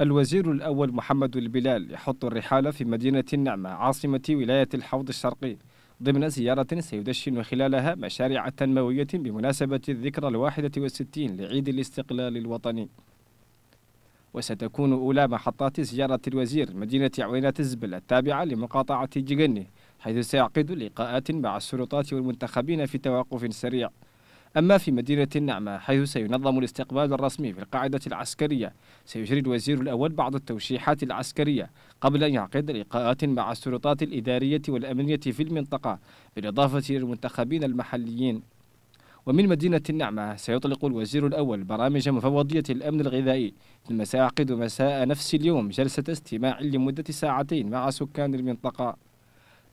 الوزير الأول محمد البلال يحط الرحالة في مدينة النعمة عاصمة ولاية الحوض الشرقي ضمن زيارة سيدشن خلالها مشاريع تنموية بمناسبة الذكرى الواحدة والستين لعيد الاستقلال الوطني وستكون أولى محطات زيارة الوزير مدينة عوينة الزبل التابعة لمقاطعة جيجني حيث سيعقد لقاءات مع السلطات والمنتخبين في توقف سريع أما في مدينة النعمة حيث سينظم الاستقبال الرسمي في القاعدة العسكرية سيجري الوزير الأول بعض التوشيحات العسكرية قبل أن يعقد لقاءات مع السلطات الإدارية والأمنية في المنطقة بالإضافة إلى المنتخبين المحليين ومن مدينة النعمة سيطلق الوزير الأول برامج مفوضية الأمن الغذائي ثم سيعقد مساء نفس اليوم جلسة استماع لمدة ساعتين مع سكان المنطقة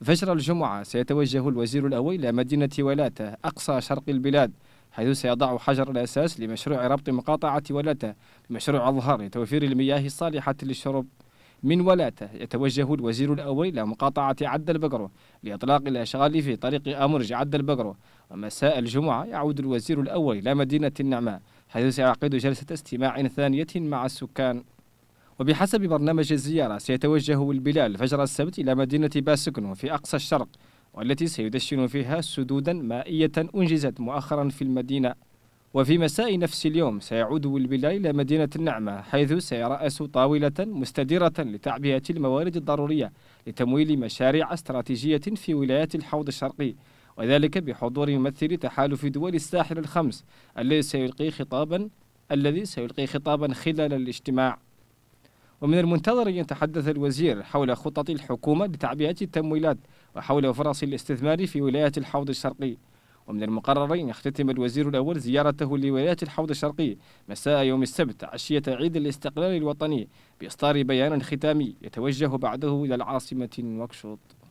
فجر الجمعة سيتوجه الوزير الأول إلى مدينة ولاتة أقصى شرق البلاد حيث سيضع حجر الأساس لمشروع ربط مقاطعة ولاته مشروع الظهر لتوفير المياه الصالحة للشرب من ولاته يتوجه الوزير الأول إلى مقاطعة عد البقرة لإطلاق الأشغال في طريق أمرج عد البقرة ومساء الجمعة يعود الوزير الأول إلى مدينة النعماء حيث سيعقد جلسة استماع ثانية مع السكان وبحسب برنامج الزيارة سيتوجه البلال فجر السبت إلى مدينة باسكن وفي أقصى الشرق والتي سيدشن فيها سدودا مائية أنجزت مؤخرا في المدينة وفي مساء نفس اليوم سيعود والبلاي إلى مدينة النعمة حيث سيرأس طاولة مستديرة لتعبئة الموارد الضرورية لتمويل مشاريع استراتيجية في ولايات الحوض الشرقي وذلك بحضور ممثل تحالف دول الساحل الخمس الذي سيلقي خطابا الذي سيلقي خطابا خلال الاجتماع ومن المنتظر أن يتحدث الوزير حول خطط الحكومة لتعبئة التمويلات وحول فرص الاستثمار في ولاية الحوض الشرقي ومن المقرر أن يختتم الوزير الأول زيارته لولاية الحوض الشرقي مساء يوم السبت عشية عيد الاستقلال الوطني بإصدار بيان ختامي يتوجه بعده إلى العاصمة نواكشوط